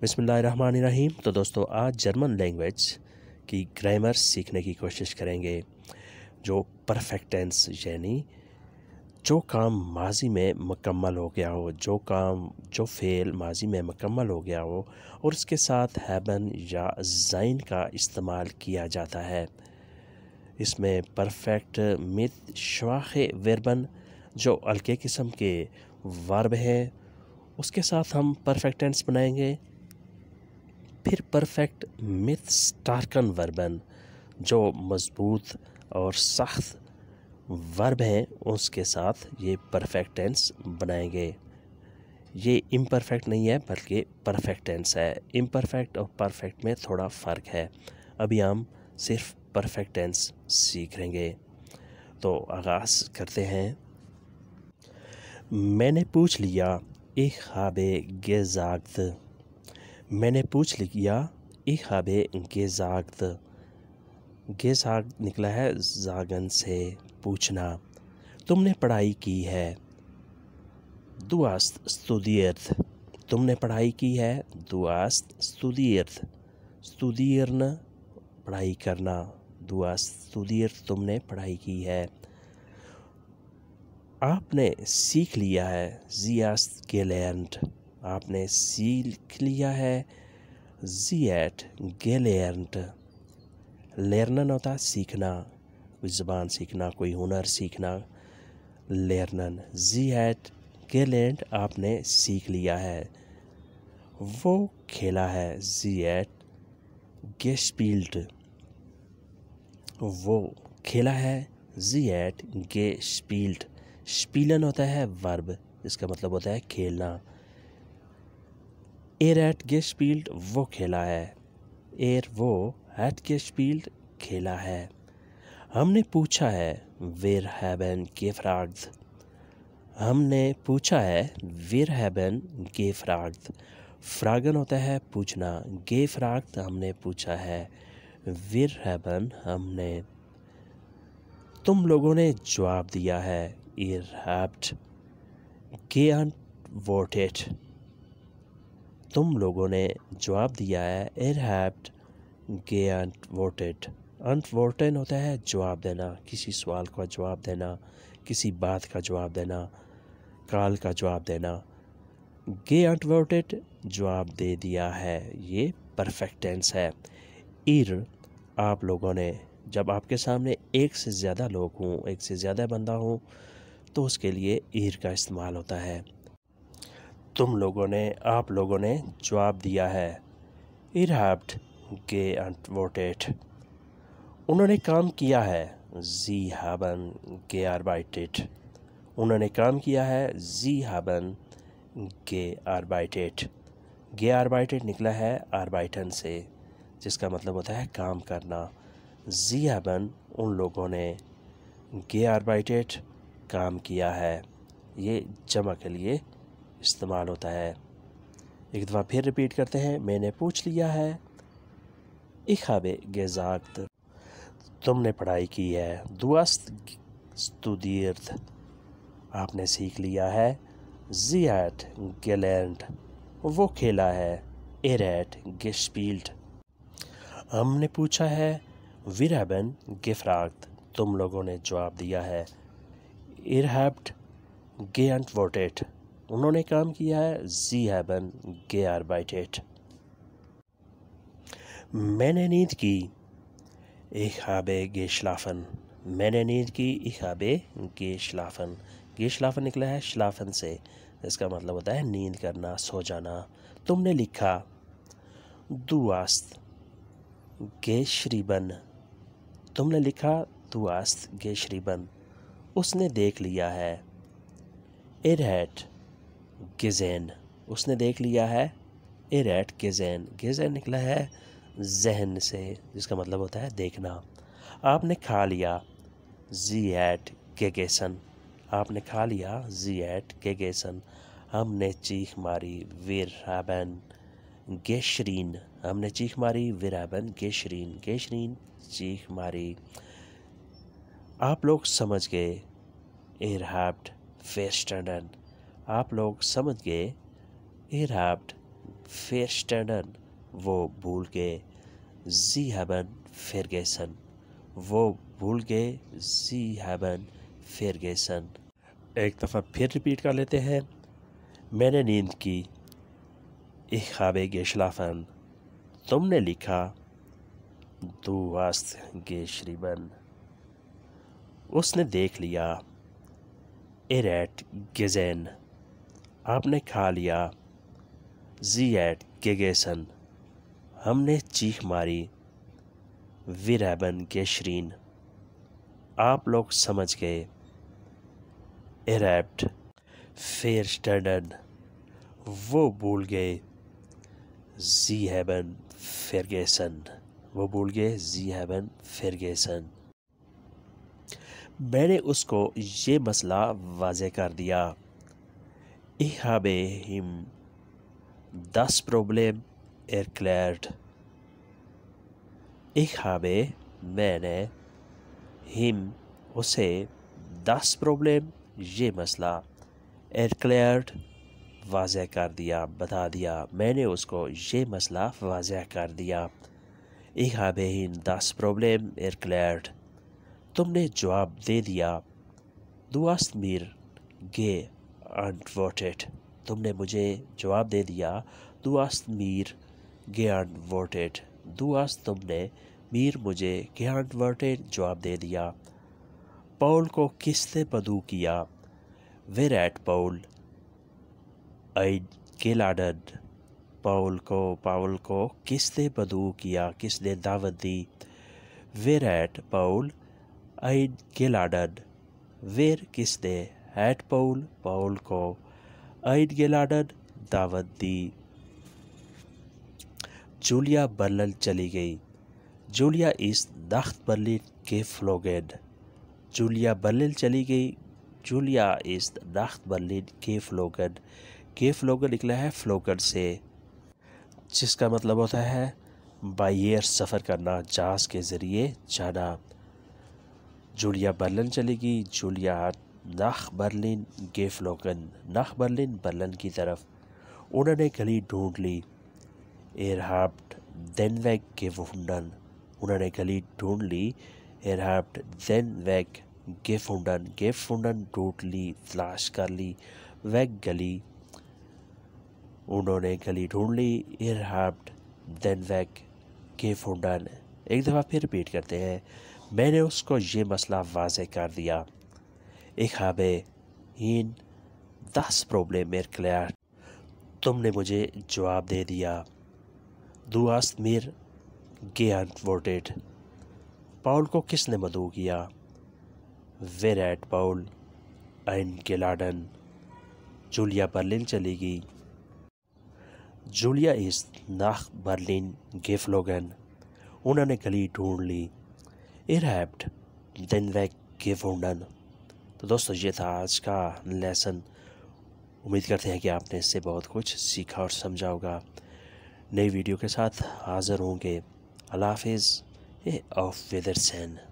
बिसमीम तो दोस्तों आज जर्मन लैंग्वेज की ग्रामर सीखने की कोशिश करेंगे जो परफेक्ट टेंस यानी जो काम माजी में मकम्मल हो गया हो जो काम जो फेल माजी में मकम्मल हो गया हो और उसके साथ हैबन या जाइन का इस्तेमाल किया जाता है इसमें परफेक्ट मित शवाख वर्बन जो हल्के किस्म के वर्ब हैं उसके साथ हम परफेक्ट टेंस बनाएंगे फिर परफेक्ट मिथ स्टार्कन वर्बन जो मज़बूत और सख्त वर्ब हैं उसके साथ ये परफेक्ट टेंस बनाएंगे ये इम्परफेक्ट नहीं है बल्कि परफेक्ट टेंस है इम्परफेक्ट और परफेक्ट में थोड़ा फ़र्क है अभी हम सिर्फ परफेक्ट टेंस सीख लेंगे तो आगाज़ करते हैं मैंने पूछ लिया एक खाब गेजागद मैंने पूछ लिया ई हबे गे गेजागत निकला है जागन से पूछना तुमने पढ़ाई की है दुआस्त स्तुदीर्थ तुमने पढ़ाई की है दुआस्त स्तुदीर्थ स्तुदीर्ण पढ़ाई करना दुआस्त स्तुदीर्थ तुमने पढ़ाई की है आपने सीख लिया है जियास्त के लैंड आपने सी लिख लिया है जी एट गेलेट लेरनन होता है सीखना कोई ज़बान सीखना कोई हुनर सीखना लेरनन जी एट गेलेंट आपने सीख लिया है वो खेला है जी एट गेस्पील्ट वो खेला है जी एट गे स्पील्ट स्पीलन होता है वर्ब इसका मतलब होता है खेलना एयर एट गेस्टपील्ड वो खेला है एयर वो एट फील्ड खेला है हमने पूछा है वेर हैबन गेफ्राग्स हमने पूछा है वेर हैबन गेफ्राग्स फ्रागन होता है पूछना गेफ्राग्स तो हमने पूछा है वेर हैबन हमने तुम लोगों ने जवाब दिया है इर हैप्ट गे अन वोटेड तुम लोगों ने जवाब दिया है एयर हैप्ड गे अनवोटेड अनवोटेड होता है जवाब देना किसी सवाल का जवाब देना किसी बात का जवाब देना काल का जवाब देना गे अनवोटेड जवाब दे दिया है ये परफेक्ट टेंस है इर आप लोगों ने जब आपके सामने एक से ज़्यादा लोग हों एक से ज़्यादा बंदा हो तो उसके लिए इर का इस्तेमाल होता है तुम लोगों ने आप लोगों ने जवाब दिया है इराब्ड गे एंड वोटेड उन्होंने काम किया है जी हाबन गे आरबाइटेड उन्होंने काम किया है जी हाबन गे आरबाइटेड गे आरबाइटेड निकला है आरबाइटन से जिसका मतलब होता है काम करना जी हाबन उन लोगों ने गे आरबाइटेड काम किया है ये जमा के लिए इस्तेमाल होता है एक दफ़ा फिर रिपीट करते हैं मैंने पूछ लिया है इखाबे गेजाक्त तुमने पढ़ाई की है दुअस्त स्तुदीर्थ आपने सीख लिया है जियाट गेलेंट वो खेला है एरेट गेशपील्ट हमने पूछा है विराबन गिफ्राक्त तुम लोगों ने जवाब दिया है इरहब्ट गेंट वोटेट उन्होंने काम किया है जी हैवन गे आर बाइटेड मैंने नींद की इखाबे शलाफन मैंने नींद की इखाबे गे शलाफन निकला है शलाफन से इसका मतलब होता है नींद करना सो जाना तुमने लिखा दुआस्त श्रीबन तुमने लिखा दुआस्त श्रीबन उसने देख लिया है हैट गिजेन उसने देख लिया है इरेट गिजेन गिजेन निकला है जहन से जिसका मतलब होता है देखना आपने खा लिया जी एट गेगेसन आपने खा लिया जी एट गेगेसन हमने चीख मारी वीरबन गेशरीन हमने चीख मारी विराबन गेशरीन गेशरीन चीख मारी आप लोग समझ गए एरहाब्ड फेस्टर्डन आप लोग समझ गए एराप्ट फेस्टनन वो भूल गए जी हबन फेरगेसन वो भूल गए जी हबन फेरगेसन एक दफ़ा फिर रिपीट कर लेते हैं मैंने नींद की एक खाबे गेशलाफन तुमने लिखा दो वास्त गेशरीबन उसने देख लिया एरेट गजैन आपने खा लिया जी एट गेगेसन हमने चीख मारी विरैबन गेशरीन आप लोग समझ गए एरेप्ट स्टर्डन वो भूल गए जी हैबन फेरगेसन वो भूल गए जी हैबन फेरगेसन मैंने उसको ये मसला वाज कर दिया Ich habe ihm das Problem erklärt. Ich habe मैंने हिम उसे दस प्रॉब्लम ये मसला एयरक्लेयर्ड वाज कर दिया बता दिया मैंने उसको ये मसला वाज कर दिया एक हाबे हिम दस प्रॉब्लम एयरक्लेयर्ड तुमने जवाब दे दिया दुआस्त मीर गे अनवोटेड तुमने मुझे जवाब दे दिया दू आस्त मीर गे अनवोटेड इट दू तुमने मीर मुझे गे अनवर्टेड जवाब दे दिया पौल को किसने बदू किया वेर एट पौल लाडन पौल को पाउल को किसने बदू किया किसने दावत दी वेर एट पौल आई लाडन वेर किसने हैट पाउल पाउल को ऐद गिलाडन दावत दी जूलिया बर्लन चली गई जूलिया इस दाख्त बर्लिन के फ्लोगेड जूलिया बर्लिन चली गई जूलिया इस दाख्त बर्लिन के फ्लोगेड के फ्लोगेड निकला है फ्लोगेड से जिसका मतलब होता है बाई एयर सफ़र करना जहाज़ के ज़रिए जाना जूलिया बर्लन चली गई जूलिया नाख बर्लिन गेफलोकन नाख बर्लिन बर्लिन की तरफ उन्होंने गली ढूंढ ली एयरहाफ्ट देन वैग गेफुंडन उन्होंने गली ढूंढ ली एयरहाफ्ट देन वैग गेफुंडन गेफुंडन ढूंढ ली तलाश कर ली वैग गली उन्होंने गली ढूंढ ली एयरहाफ्ट देन वैग गेफुंडन एक दफ़ा फिर रिपीट करते हैं मैंने उसको ये मसला वाज कर दिया Ik habe ihn das Problem erklärt. तुमने मुझे जवाब दे दिया Du hast mir geantwortet. पाउल को किसने मदू किया वेर एट पाउल एंड गेलाडन जूलिया बर्लिन चली गई जूलिया इस नाख बर्लिन गेफलोगन उन्होंने गली ढूंढ ली इरहैप्ट दिन वैक गेफोंडन तो दोस्तों ये था आज का लेसन उम्मीद करते हैं कि आपने इससे बहुत कुछ सीखा और समझा होगा नई वीडियो के साथ हाज़िर होंगे अल्लाह हाफिज़ ऑफ वेदर सैन